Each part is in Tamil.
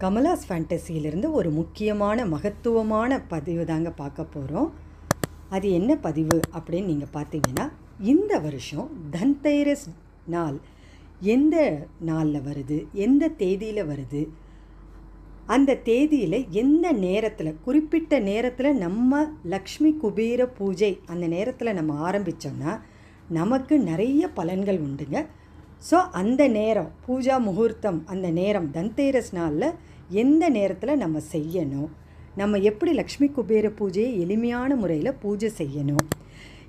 கமலாஸ் ஃபேண்டசியிலிருந்து ஒரு முக்கியமான மகத்துவமான பதிவு தாங்க பார்க்க போகிறோம் அது என்ன பதிவு அப்படின்னு நீங்கள் பார்த்தீங்கன்னா இந்த வருஷம் தன்தைரஸ் நாள் எந்த நாளில் வருது எந்த தேதியில் வருது அந்த தேதியில் எந்த நேரத்தில் குறிப்பிட்ட நேரத்தில் நம்ம லக்ஷ்மி குபேர பூஜை அந்த நேரத்தில் நம்ம ஆரம்பித்தோம்னா நமக்கு நிறைய பலன்கள் உண்டுங்க ஸோ அந்த நேரம் பூஜா முகூர்த்தம் அந்த நேரம் தந்தேரஸ் நாளில் எந்த நேரத்தில் நம்ம செய்யணும் நம்ம எப்படி லக்ஷ்மி குபேர பூஜையை எளிமையான முறையில் பூஜை செய்யணும்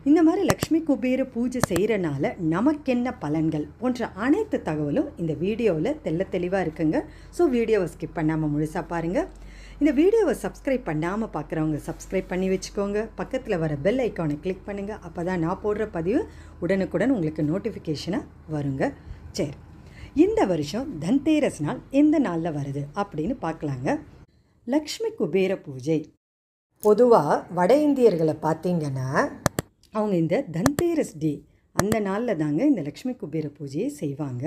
இந்த மாதிரி லக்ஷ்மி குபேர பூஜை செய்கிறனால நமக்கென்ன பலன்கள் போன்ற அனைத்து தகவலும் இந்த வீடியோவில் தெல்ல தெளிவாக இருக்குங்க ஸோ வீடியோவை ஸ்கிப் பண்ணாமல் முழுசாக பாருங்கள் இந்த வீடியோவை சப்ஸ்கிரைப் பண்ணாமல் பார்க்குறவங்க சப்ஸ்கிரைப் பண்ணி வச்சுக்கோங்க பக்கத்தில் வர பெல் ஐக்கானை கிளிக் பண்ணுங்கள் அப்போ தான் நான் போடுற பதிவு உடனுக்குடன் உங்களுக்கு நோட்டிஃபிகேஷனாக வருங்க சரி இந்த வருஷம் தன்தேரஸ் நாள் எந்த நாளில் வருது அப்படின்னு பார்க்கலாங்க லக்ஷ்மி குபேர பூஜை பொதுவாக வட இந்தியர்களை பார்த்தீங்கன்னா அவங்க இந்த தன்தேரஸ் டே அந்த நாளில் தாங்க இந்த லக்ஷ்மி குபேர பூஜையை செய்வாங்க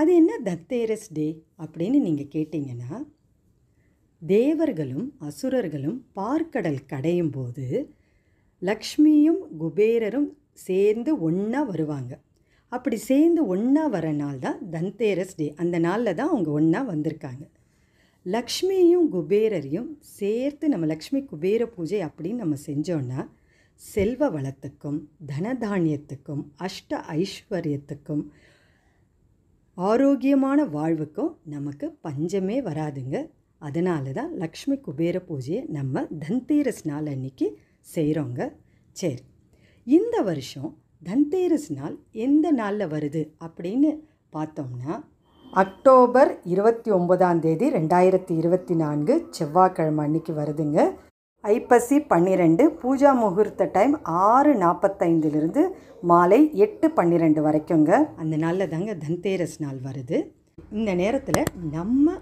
அது என்ன தத்தேரஸ் டே அப்படின்னு நீங்கள் கேட்டிங்கன்னா தேவர்களும் அசுரர்களும் பார்க்கடல் கடையும் போது லக்ஷ்மியும் குபேரரும் சேர்ந்து ஒன்றா வருவாங்க அப்படி சேர்ந்து ஒன்றா வர நாள் தான் தன்தேரஸ் டே அந்த நாளில் தான் அவங்க ஒன்றா வந்திருக்காங்க லக்ஷ்மியும் குபேரரையும் சேர்த்து நம்ம லக்ஷ்மி குபேர பூஜை அப்படின்னு நம்ம செஞ்சோன்னா செல்வ வளத்துக்கும் தனதானியத்துக்கும் அஷ்ட ஐஸ்வர்யத்துக்கும் ஆரோக்கியமான வாழ்வுக்கும் நமக்கு பஞ்சமே வராதுங்க அதனால தான் லக்ஷ்மி குபேர பூஜையை நம்ம தந்தேரஸ் நாள் அன்னைக்கு செய்கிறோங்க சரி இந்த வருஷம் தந்தேரஸ் நாள் எந்த நாளில் வருது அப்படின்னு பார்த்தோம்னா அக்டோபர் இருபத்தி ஒன்பதாம் தேதி ரெண்டாயிரத்தி இருபத்தி நான்கு செவ்வாய்க்கிழமை அன்னைக்கு வருதுங்க ஐப்பசி பன்னிரெண்டு பூஜா முகூர்த்த டைம் ஆறு நாற்பத்தைந்துலேருந்து மாலை எட்டு பன்னிரெண்டு வரைக்குங்க அந்த நாளில் தாங்க தந்தேரஸ் நாள் வருது இந்த நேரத்தில் நம்ம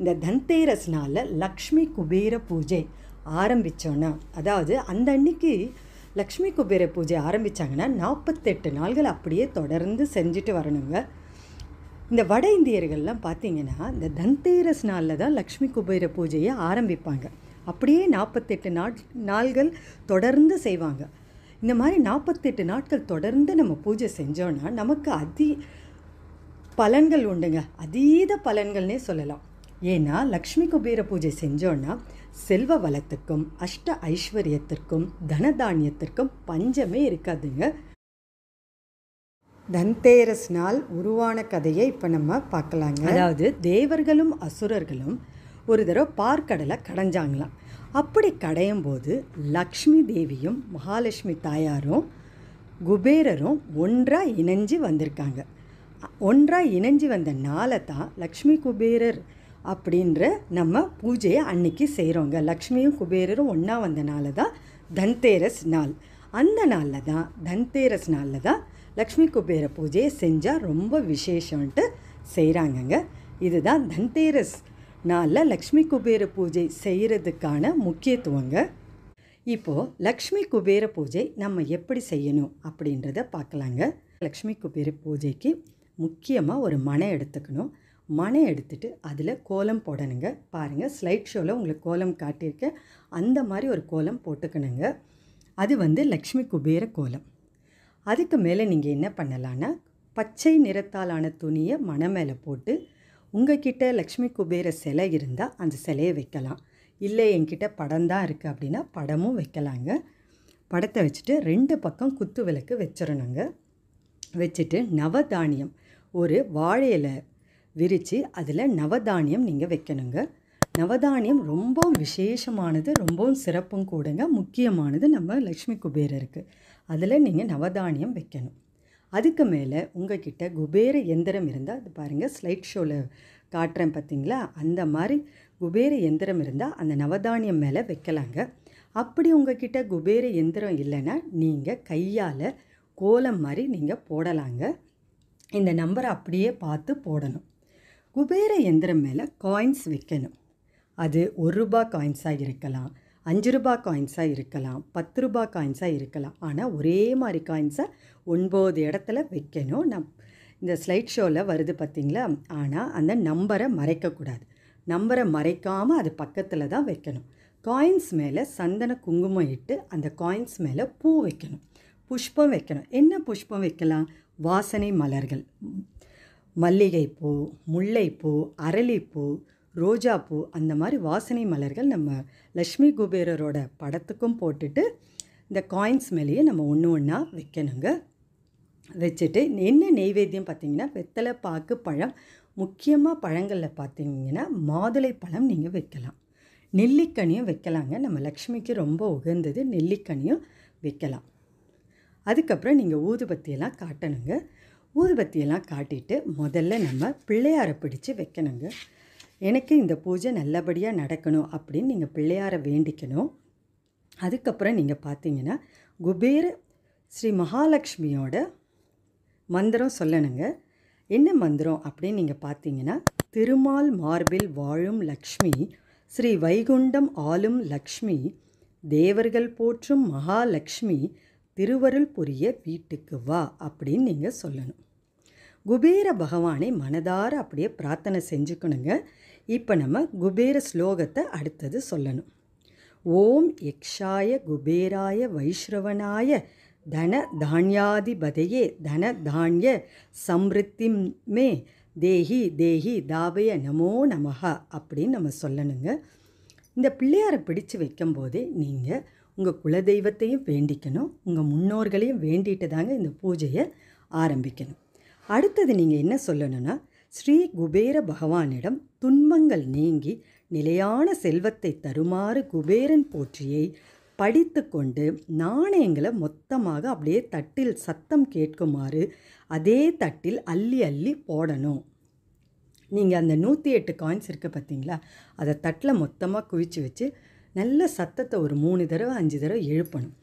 இந்த தந்தேரஸ் நாளில் லக்ஷ்மி குபேர பூஜை ஆரம்பித்தோன்னா அதாவது அந்த அன்னைக்கு லக்ஷ்மி குபேர பூஜை ஆரம்பித்தாங்கன்னா நாற்பத்தெட்டு நாள்கள் அப்படியே தொடர்ந்து செஞ்சுட்டு வரணுங்க இந்த வட இந்தியர்கள்லாம் பார்த்திங்கன்னா இந்த தந்தேரஸ் நாளில் தான் லக்ஷ்மி குபேர பூஜையை ஆரம்பிப்பாங்க அப்படியே நாற்பத்தெட்டு நாட் நாள்கள் தொடர்ந்து செய்வாங்க இந்த மாதிரி நாற்பத்தெட்டு நாட்கள் தொடர்ந்து நம்ம பூஜை செஞ்சோன்னா நமக்கு அதி பலன்கள் உண்டுங்க அதீத பலன்கள்னே சொல்லலாம் ஏன்னா லக்ஷ்மி குபேர பூஜை செஞ்சோன்னா செல்வ வளத்துக்கும் அஷ்ட ஐஸ்வர்யத்திற்கும் தனதானியத்திற்கும் பஞ்சமே இருக்காதுங்க நாள் உருவான கதையை இப்போ நம்ம பார்க்கலாங்க அதாவது தேவர்களும் அசுரர்களும் ஒரு தடவை பார்க்கடலை கடைஞ்சாங்களாம் அப்படி கடையும் போது லக்ஷ்மி தேவியும் மகாலட்சுமி தாயாரும் குபேரரும் ஒன்றாக இணைஞ்சு வந்திருக்காங்க ஒன்றாக இணைஞ்சு வந்த நாளை தான் லக்ஷ்மி குபேரர் அப்படின்ற நம்ம பூஜையை அன்னைக்கு செய்கிறோங்க லக்ஷ்மியும் குபேரரும் ஒன்றா வந்த தான் தன்தேரஸ் நாள் அந்த நாளில் தான் தன்தேரஸ் நாளில் தான் லக்ஷ்மி குபேர பூஜையை செஞ்சால் ரொம்ப விசேஷம்ன்ட்டு செய்கிறாங்கங்க இதுதான் தன்தேரஸ் நாளில் லக்ஷ்மி குபேர பூஜை செய்கிறதுக்கான முக்கியத்துவங்க இப்போது லக்ஷ்மி குபேர பூஜை நம்ம எப்படி செய்யணும் அப்படின்றத பார்க்கலாங்க லக்ஷ்மி குபேர பூஜைக்கு முக்கியமாக ஒரு மனை எடுத்துக்கணும் மனை எடுத்துட்டு அதில் கோலம் போடணுங்க பாருங்கள் ஸ்லைட் ஷோவில் உங்களுக்கு கோலம் காட்டியிருக்கேன் அந்த மாதிரி ஒரு கோலம் போட்டுக்கணுங்க அது வந்து லக்ஷ்மி குபேர கோலம் அதுக்கு மேலே நீங்கள் என்ன பண்ணலான்னா பச்சை நிறத்தாலான துணியை மனை மேலே போட்டு உங்கள் லக்ஷ்மி குபேர சிலை இருந்தால் அந்த சிலையை வைக்கலாம் இல்லை என்கிட்ட படம் தான் இருக்குது அப்படின்னா படமும் வைக்கலாங்க படத்தை வச்சுட்டு ரெண்டு பக்கம் குத்து விளக்கு வச்சிடணுங்க வச்சுட்டு நவதானியம் ஒரு வாழையில் விரித்து அதில் நவதானியம் நீங்கள் வைக்கணுங்க நவதானியம் ரொம்பவும் விசேஷமானது ரொம்பவும் சிறப்பும் கூடங்க முக்கியமானது நம்ம லக்ஷ்மி குபேரருக்கு அதில் நீங்கள் நவதானியம் வைக்கணும் அதுக்கு மேலே உங்கள் கிட்ட குபேர எந்திரம் இருந்தால் அது பாருங்கள் ஸ்லைட் ஷோவில் காட்டுறேன் பார்த்தீங்களா அந்த மாதிரி குபேர எந்திரம் இருந்தால் அந்த நவதானியம் மேலே வைக்கலாங்க அப்படி உங்கள் கிட்ட குபேர எந்திரம் இல்லைன்னா நீங்கள் கையால் கோலம் மாதிரி நீங்கள் போடலாங்க இந்த நம்பரை அப்படியே பார்த்து போடணும் குபேர எந்திரம் மேலே காயின்ஸ் வைக்கணும் அது ஒரு ரூபா காயின்ஸாக இருக்கலாம் அஞ்சு ரூபா காயின்ஸாக இருக்கலாம் பத்து ரூபா காயின்ஸாக இருக்கலாம் ஆனால் ஒரே மாதிரி காயின்ஸை ஒன்பது இடத்துல வைக்கணும் நம் இந்த ஸ்லைட் ஷோவில் வருது பார்த்திங்களா ஆனால் அந்த நம்பரை மறைக்கக்கூடாது நம்பரை மறைக்காமல் அது பக்கத்தில் தான் வைக்கணும் காயின்ஸ் மேலே சந்தன குங்குமம் இட்டு அந்த காயின்ஸ் மேலே பூ வைக்கணும் புஷ்பம் வைக்கணும் என்ன புஷ்பம் வைக்கலாம் வாசனை மலர்கள் மல்லிகைப்பூ முல்லைப்பூ அரளிப்பூ ரோஜாப்பூ அந்த மாதிரி வாசனை மலர்கள் நம்ம லக்ஷ்மி குபேரரோட படத்துக்கும் போட்டுட்டு இந்த காயின்ஸ் மேலேயே நம்ம ஒன்று ஒன்றா வைக்கணுங்க வச்சுட்டு என்ன நெய்வேத்தியம் பார்த்திங்கன்னா வெத்தலை பாக்கு பழம் முக்கியமாக பழங்களில் பார்த்தீங்கன்னா மாதுளை பழம் நீங்கள் வைக்கலாம் நெல்லிக்கனியும் வைக்கலாங்க நம்ம லக்ஷ்மிக்கு ரொம்ப உகந்தது நெல்லிக்கனியும் வைக்கலாம் அதுக்கப்புறம் நீங்கள் ஊதுபத்தியெல்லாம் காட்டணுங்க ஊதுபத்தியெல்லாம் காட்டிட்டு முதல்ல நம்ம பிள்ளையாரை பிடிச்சி வைக்கணுங்க எனக்கு இந்த பூஜை நல்லபடியாக நடக்கணும் அப்படின்னு நீங்கள் பிள்ளையாரை வேண்டிக்கணும் அதுக்கப்புறம் நீங்கள் பார்த்தீங்கன்னா குபேர ஸ்ரீ மகாலட்சுமியோட மந்திரம் சொல்லணுங்க என்ன மந்திரம் அப்படின்னு நீங்கள் பார்த்தீங்கன்னா திருமால் மார்பில் வாழும் லக்ஷ்மி ஸ்ரீ வைகுண்டம் ஆளும் லக்ஷ்மி தேவர்கள் போற்றும் மகாலட்சுமி திருவருள் புரிய வீட்டுக்கு வா அப்படின்னு நீங்கள் சொல்லணும் குபேர பகவானை மனதார அப்படியே பிரார்த்தனை செஞ்சுக்கணுங்க இப்போ நம்ம குபேர ஸ்லோகத்தை அடுத்தது சொல்லணும் ஓம் எக்ஷாய குபேராய வைஷ்ரவனாய தன தானியாதிபதையே தன தானிய சம்ருத்தி மே தேஹி தேஹி தாபய நமோ நமஹா அப்படின்னு நம்ம சொல்லணுங்க இந்த பிள்ளையாரை பிடிச்சு வைக்கும்போதே நீங்கள் உங்கள் குலதெய்வத்தையும் வேண்டிக்கணும் உங்கள் முன்னோர்களையும் வேண்டிட்டு தாங்க இந்த பூஜையை ஆரம்பிக்கணும் அடுத்தது நீங்கள் என்ன சொல்லணும்னா ஸ்ரீ குபேர பகவானிடம் துன்பங்கள் நீங்கி நிலையான செல்வத்தை தருமாறு குபேரன் போற்றியை படித்து கொண்டு நாணயங்களை மொத்தமாக அப்படியே தட்டில் சத்தம் கேட்குமாறு அதே தட்டில் அள்ளி அள்ளி போடணும் நீங்கள் அந்த நூற்றி எட்டு காயின்ஸ் இருக்குது பார்த்தீங்களா அதை தட்டில் மொத்தமாக குவிச்சு வச்சு நல்ல சத்தத்தை ஒரு மூணு தடவை அஞ்சு தடவை எழுப்பணும்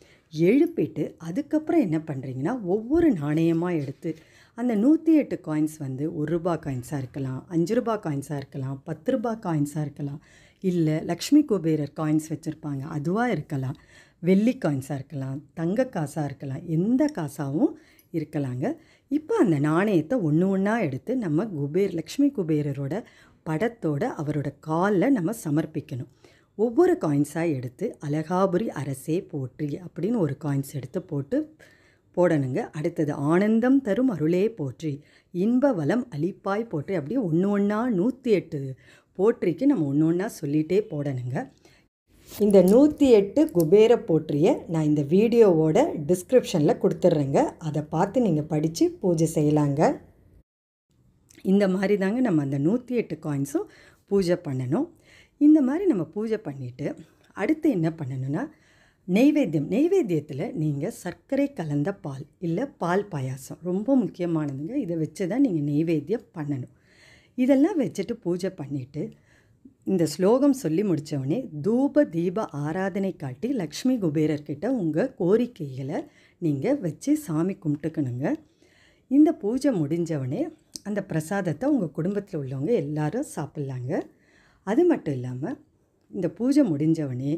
எழுப்பிட்டு அதுக்கப்புறம் என்ன பண்ணுறீங்கன்னா ஒவ்வொரு நாணயமாக எடுத்து அந்த நூற்றி எட்டு காயின்ஸ் வந்து ஒரு ரூபா காயின்ஸாக இருக்கலாம் அஞ்சு ரூபா காயின்ஸாக இருக்கலாம் பத்து ரூபா காயின்ஸாக இருக்கலாம் இல்லை லக்ஷ்மி குபேரர் காயின்ஸ் வச்சுருப்பாங்க அதுவாக இருக்கலாம் வெள்ளி காயின்ஸாக இருக்கலாம் தங்க காசாக இருக்கலாம் எந்த காசாகவும் இருக்கலாங்க இப்போ அந்த நாணயத்தை ஒன்று ஒன்றா எடுத்து நம்ம குபேர் லக்ஷ்மி குபேரரோட படத்தோட அவரோட காலில் நம்ம சமர்ப்பிக்கணும் ஒவ்வொரு காயின்ஸாக எடுத்து அலகாபுரி அரசே போற்றி அப்படின்னு ஒரு காயின்ஸ் எடுத்து போட்டு போடணுங்க அடுத்தது ஆனந்தம் தரும் அருளே போற்றி இன்ப வளம் அழிப்பாய் போற்றி அப்படியே ஒன்று ஒன்றா நூற்றி எட்டு போற்றிக்கு நம்ம ஒன்று ஒன்றா சொல்லிகிட்டே போடணுங்க இந்த நூற்றி எட்டு குபேர போற்றியை நான் இந்த வீடியோவோட டிஸ்கிரிப்ஷனில் கொடுத்துட்றேங்க அதை பார்த்து நீங்கள் படித்து பூஜை செய்யலாங்க இந்த மாதிரி தாங்க நம்ம அந்த நூற்றி எட்டு காயின்ஸும் பூஜை பண்ணணும் இந்த மாதிரி நம்ம பூஜை பண்ணிவிட்டு அடுத்து என்ன பண்ணணுன்னா நெய்வேத்தியம் நெய்வேத்தியத்தில் நீங்கள் சர்க்கரை கலந்த பால் இல்லை பால் பாயாசம் ரொம்ப முக்கியமானதுங்க இதை வச்சு தான் நீங்கள் நெய்வேத்தியம் பண்ணணும் இதெல்லாம் வச்சுட்டு பூஜை பண்ணிவிட்டு இந்த ஸ்லோகம் சொல்லி முடித்தவொடனே தூப தீப ஆராதனை காட்டி லக்ஷ்மி குபேரர்கிட்ட உங்கள் கோரிக்கைகளை நீங்கள் வச்சு சாமி கும்பிட்டுக்கணுங்க இந்த பூஜை முடிஞ்சவொடனே அந்த பிரசாதத்தை உங்கள் குடும்பத்தில் உள்ளவங்க எல்லாரும் சாப்பிட்லாங்க அது மட்டும் இல்லாமல் இந்த பூஜை முடிஞ்சவொடனே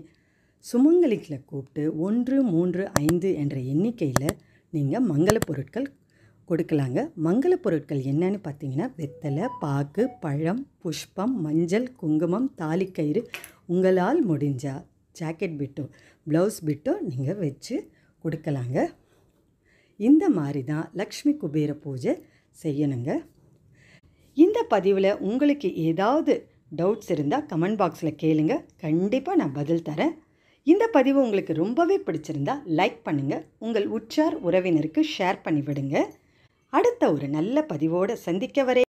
சுமங்கலிகளை கூப்பிட்டு ஒன்று மூன்று ஐந்து என்ற எண்ணிக்கையில் நீங்கள் மங்கள பொருட்கள் கொடுக்கலாங்க மங்கள பொருட்கள் என்னன்னு பார்த்தீங்கன்னா வெத்தலை பாக்கு பழம் புஷ்பம் மஞ்சள் குங்குமம் தாலிக்கயிறு உங்களால் முடிஞ்சால் ஜாக்கெட் பிட்டோ ப்ளவுஸ் பிட்டோ நீங்கள் வச்சு கொடுக்கலாங்க இந்த மாதிரி தான் லக்ஷ்மி குபேர பூஜை செய்யணுங்க இந்த பதிவில் உங்களுக்கு ஏதாவது டவுட்ஸ் இருந்தால் கமெண்ட் பாக்ஸில் கேளுங்க கண்டிப்பாக நான் பதில் தரேன் இந்த பதிவு உங்களுக்கு ரொம்பவே பிடிச்சிருந்தா லைக் பண்ணுங்கள் உங்கள் உற்றார் உறவினருக்கு ஷேர் பண்ணிவிடுங்க அடுத்த ஒரு நல்ல பதிவோடு சந்திக்க வரே